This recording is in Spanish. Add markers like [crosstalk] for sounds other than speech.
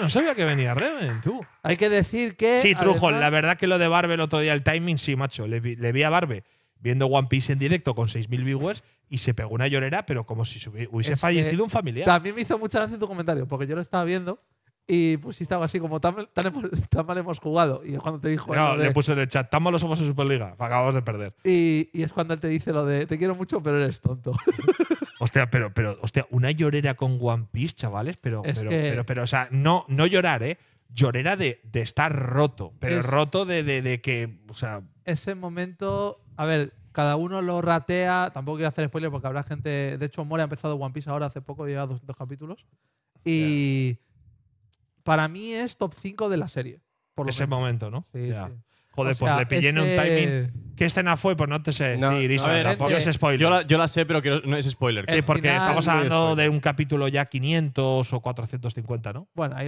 no sabía que venía Reven, tú. Hay que decir que. Sí, Trujón, la verdad que lo de Barbe el otro día, el timing, sí, macho. Le vi, a Barbe viendo One Piece en directo con 6.000 viewers y se pegó una llorera, pero como si hubiese fallecido un familiar. También me hizo mucha gracia tu comentario, porque yo lo estaba viendo y pues sí estaba así como tan, mal hemos jugado. Y es cuando te dijo... No, le puse en el chat, tan malos somos en Superliga, acabamos de perder. y, es cuando él te dice lo de, te quiero mucho, pero eres tonto. [laughs] Hostia, pero, pero, hostia, una llorera con One Piece, chavales, pero, pero, pero, o sea, no, no llorar, ¿eh? Llorera de, estar roto, pero roto de, que, o sea... Ese momento, a ver, cada uno lo ratea, tampoco quiero hacer spoilers porque habrá gente, de hecho, More ha empezado One Piece ahora hace poco, lleva dos, capítulos, y para mí es top 5 de la serie. Por ese momento, ¿no? Sí, sí. Joder, pues le pillé en un timing ¿Qué escena fue? Pues no te sé no, decir, no, eh, es spoiler. Yo la, sé, pero no es spoiler. Sí, porque estamos hablando de un capítulo ya 500 o 450, ¿no? Bueno, ahí